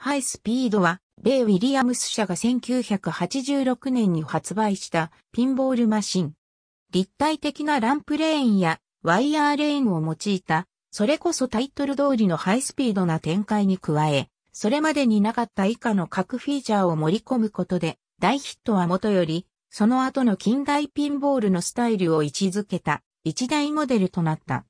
ハイスピードは、米ウィリアムス社が1986年に発売したピンボールマシン。立体的なランプレーンやワイヤーレーンを用いた、それこそタイトル通りのハイスピードな展開に加え、それまでになかった以下の各フィーチャーを盛り込むことで、大ヒットはもとより、その後の近代ピンボールのスタイルを位置づけた一大モデルとなった。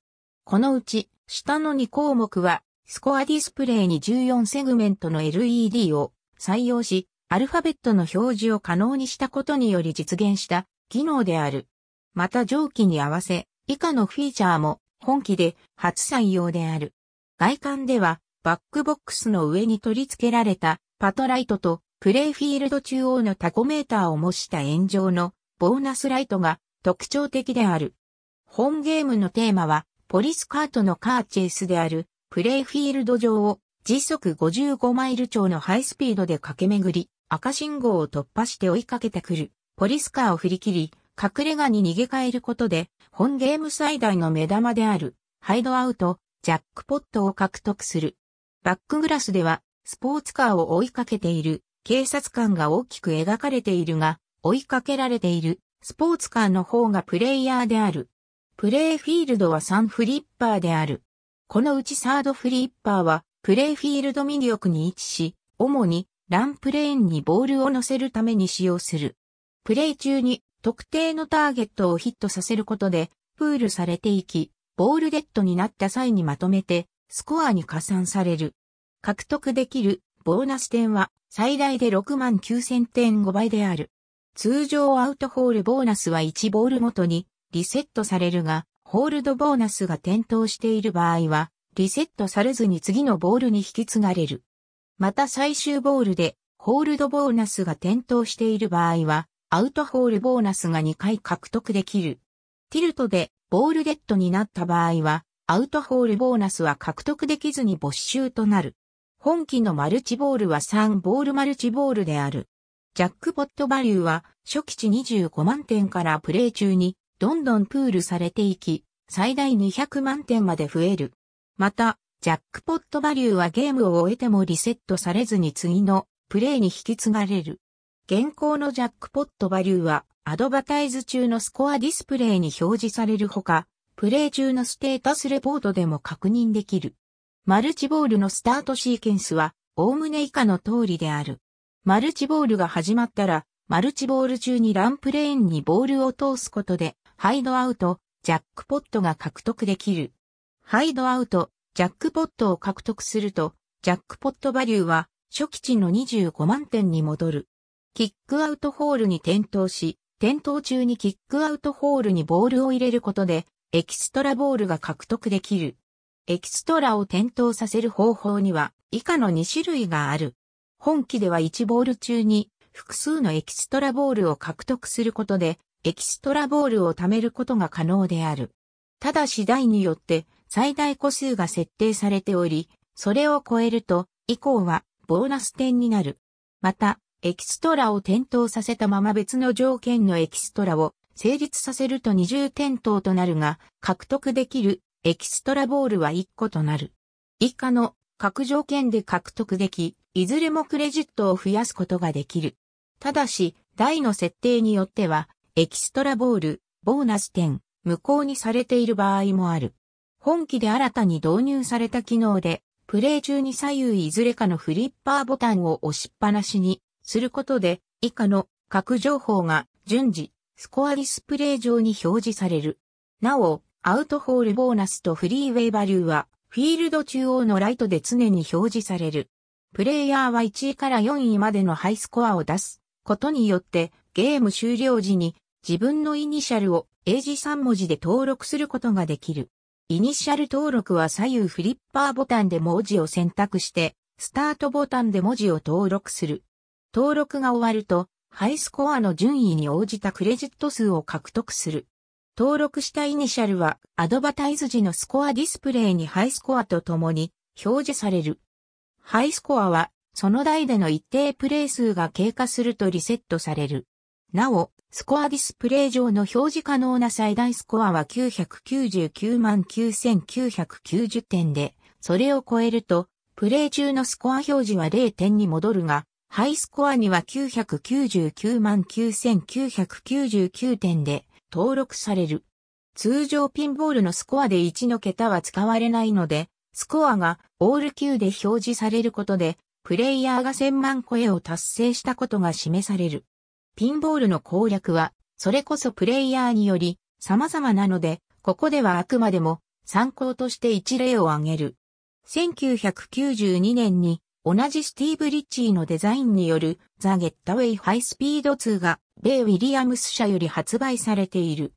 このうち、下の2項目はスコアディスプレイに14セグメントの LED を採用し、アルファベットの表示を可能にしたことにより実現した機能である。また上記に合わせ、以下のフィーチャーも本機で初採用である。外観では、バックボックスの上に取り付けられたパトライトとプレイフィールド中央のタコメーターを模した炎上のボーナスライトが特徴的である。本ゲームのテーマはポリスカートのカーチェイスであるプレイフィールド上を時速55マイル超のハイスピードで駆け巡り、赤信号を突破して追いかけてくる、ポリスカーを振り切り、隠れ家に逃げ帰ることで、本ゲーム最大の目玉である、ハイドアウト、ジャックポットを獲得する。バックグラスでは、スポーツカーを追いかけている、警察官が大きく描かれているが、追いかけられている、スポーツカーの方がプレイヤーである。プレイフィールドはサンフリッパーである。このうちサードフリッパーは、プレイフィールド右クに位置し、主にランプレーンにボールを乗せるために使用する。プレイ中に特定のターゲットをヒットさせることで、プールされていき、ボールデッドになった際にまとめて、スコアに加算される。獲得できるボーナス点は最大で6万9000点5倍である。通常アウトホールボーナスは1ボールごとにリセットされるが、ホールドボーナスが点灯している場合は、リセットされずに次のボールに引き継がれる。また最終ボールで、ホールドボーナスが点灯している場合は、アウトホールボーナスが2回獲得できる。ティルトで、ボールデッドになった場合は、アウトホールボーナスは獲得できずに没収となる。本機のマルチボールは3ボールマルチボールである。ジャックポットバリューは初期値25万点からプレイ中にどんどんプールされていき、最大200万点まで増える。また、ジャックポットバリューはゲームを終えてもリセットされずに次のプレイに引き継がれる。現行のジャックポットバリューはアドバタイズ中のスコアディスプレイに表示されるほか、プレイ中のステータスレポートでも確認できる。マルチボールのスタートシーケンスは、おおむね以下の通りである。マルチボールが始まったら、マルチボール中にランプレーンにボールを通すことで、ハイドアウト、ジャックポットが獲得できる。ハイドアウト、ジャックポットを獲得すると、ジャックポットバリューは初期値の25万点に戻る。キックアウトホールに点灯し、点灯中にキックアウトホールにボールを入れることで、エキストラボールが獲得できる。エキストラを点灯させる方法には、以下の2種類がある。本機では1ボール中に複数のエキストラボールを獲得することで、エキストラボールを貯めることが可能である。ただし台によって最大個数が設定されており、それを超えると、以降はボーナス点になる。また、エキストラを点灯させたまま別の条件のエキストラを成立させると20点灯となるが、獲得できるエキストラボールは1個となる。以下の各条件で獲得でき、いずれもクレジットを増やすことができる。ただし、台の設定によっては、エキストラボール、ボーナス点、無効にされている場合もある。本機で新たに導入された機能で、プレイ中に左右いずれかのフリッパーボタンを押しっぱなしにすることで、以下の各情報が順次、スコアディスプレイ上に表示される。なお、アウトホールボーナスとフリーウェイバリューは、フィールド中央のライトで常に表示される。プレイヤーは1位から4位までのハイスコアを出すことによって、ゲーム終了時に自分のイニシャルを英字3文字で登録することができる。イニシャル登録は左右フリッパーボタンで文字を選択して、スタートボタンで文字を登録する。登録が終わると、ハイスコアの順位に応じたクレジット数を獲得する。登録したイニシャルは、アドバタイズ時のスコアディスプレイにハイスコアとともに表示される。ハイスコアは、その台での一定プレイ数が経過するとリセットされる。なお、スコアディスプレイ上の表示可能な最大スコアは999万9990点で、それを超えると、プレイ中のスコア表示は0点に戻るが、ハイスコアには999万9999点で登録される。通常ピンボールのスコアで1の桁は使われないので、スコアがオール級で表示されることで、プレイヤーが1000万超えを達成したことが示される。ピンボールの攻略は、それこそプレイヤーにより様々なので、ここではあくまでも参考として一例を挙げる。1992年に同じスティーブ・リッチーのデザインによるザ・ゲッタウェイ・ハイスピード2が米ウィリアムス社より発売されている。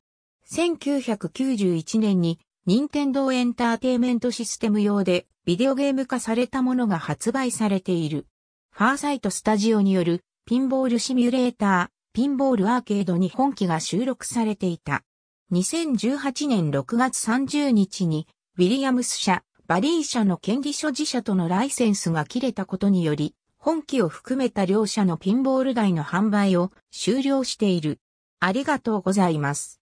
1991年に任天堂エンターテイメントシステム用でビデオゲーム化されたものが発売されている。ファーサイトスタジオによるピンボールシミュレーター、ピンボールアーケードに本機が収録されていた。2018年6月30日に、ウィリアムス社、バリー社の権利所持者とのライセンスが切れたことにより、本機を含めた両社のピンボール台の販売を終了している。ありがとうございます。